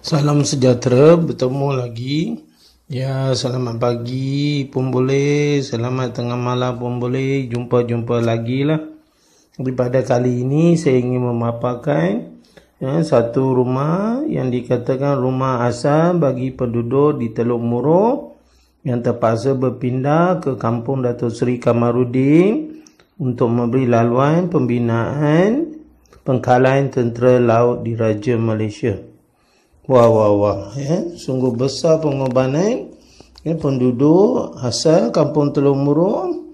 Salam sejahtera, bertemu lagi. Ya, selamat pagi pun boleh, selamat tengah malam pun boleh, jumpa-jumpa lagi lah. Daripada kali ini, saya ingin memaparkan ya, satu rumah yang dikatakan rumah asal bagi penduduk di Teluk Muruk yang terpaksa berpindah ke kampung Datuk Seri Kamarudin untuk memberi laluan pembinaan pengkalan tentera laut di Raja Malaysia wah wah wah ya sungguh besar pengorbanan eh? ya, penduduk asal kampung Telumuru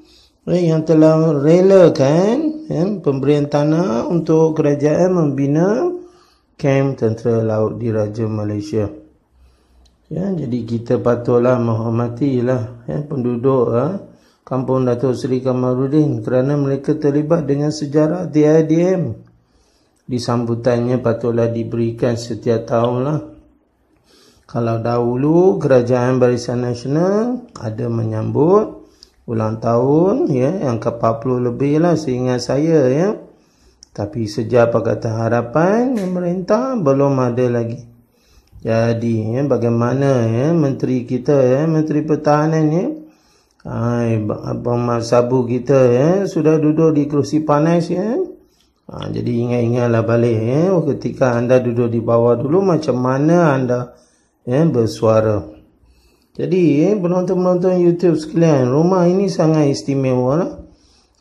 ya, eh, yang telah relakan ya, pemberian tanah untuk kerajaan membina kamp tentera laut di Raja Malaysia ya jadi kita patutlah menghormatilah ya, penduduk ya, kampung Datuk Seri Kamarudin kerana mereka terlibat dengan sejarah TIDM disambutannya patutlah diberikan setiap tahun lah. Kalau dahulu kerajaan barisan nasional ada menyambut ulang tahun ya yang ke-40 lebih lah seingat saya ya. Tapi sejak Pakatan Harapan, pemerintah belum ada lagi. Jadi ya, bagaimana ya, menteri kita, ya, menteri pertahanan, ya, Abang Mas kita ya, sudah duduk di kerusi panas. Ya, Ha, jadi ingat-ingatlah balik eh, ketika anda duduk di bawah dulu macam mana anda eh, bersuara. Jadi eh, penonton-penonton eh, YouTube sekalian, rumah ini sangat istimewa lah.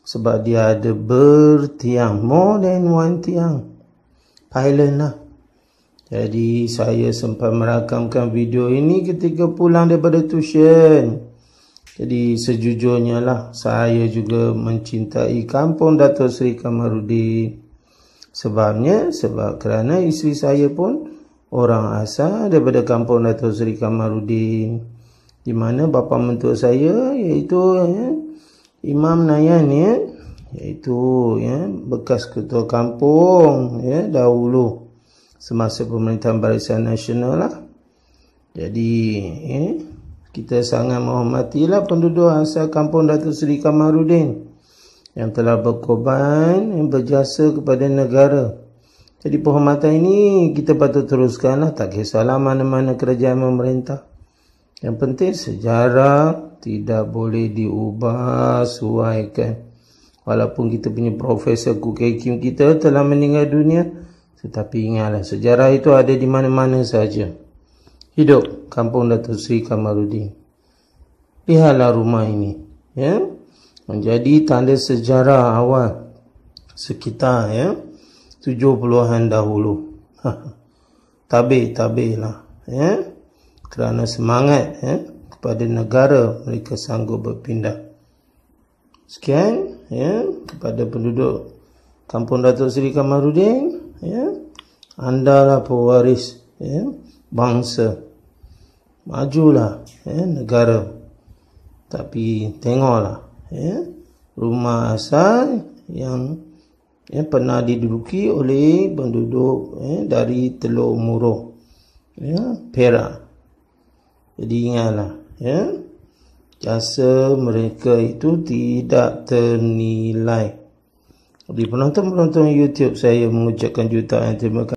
Sebab dia ada bertiang, more than one tiang. Pilot lah. Jadi saya sempat merakamkan video ini ketika pulang daripada tuition. Jadi sejujurnya lah saya juga mencintai kampung Dato Sri Kamarudin. Sebabnya sebab kerana isteri saya pun orang asal daripada kampung Dato Sri Kamarudin di mana bapa mentua saya iaitu ya, Imam Nayan ya, iaitu ya, bekas ketua kampung ya, dahulu semasa pemerintahan Barisan Nasional lah. Jadi ya, kita sangat menghormatilah penduduk asal kampung Datuk Seri Kamarudin yang telah berkorban yang berjasa kepada negara. Jadi penghormatan ini kita patut teruskanlah tak kisahlah mana-mana kerajaan memerintah. Yang penting sejarah tidak boleh diubah suaikan. Walaupun kita punya Profesor Kukai Kim kita telah meninggal dunia. Tetapi ingatlah sejarah itu ada di mana-mana saja hidup kampung Datuk Seri Kamaluddin. Lihatlah rumah ini. Ya? Menjadi tanda sejarah awal sekitar ya? 70-an dahulu. Tabe ha. tabe lah. Ya? Kerana semangat ya? kepada negara mereka sanggup berpindah. Sekian ya? kepada penduduk kampung Datuk Seri Kamaluddin. Ya? Andalah pewaris. Ya? bangsa. Majulah eh, negara. Tapi tengoklah eh, rumah asal yang eh, pernah diduduki oleh penduduk eh, dari Teluk Muruh. Eh, Perak. Jadi ingatlah. Eh, jasa mereka itu tidak ternilai. Di penonton-penonton YouTube saya mengucapkan jutaan terima kasih.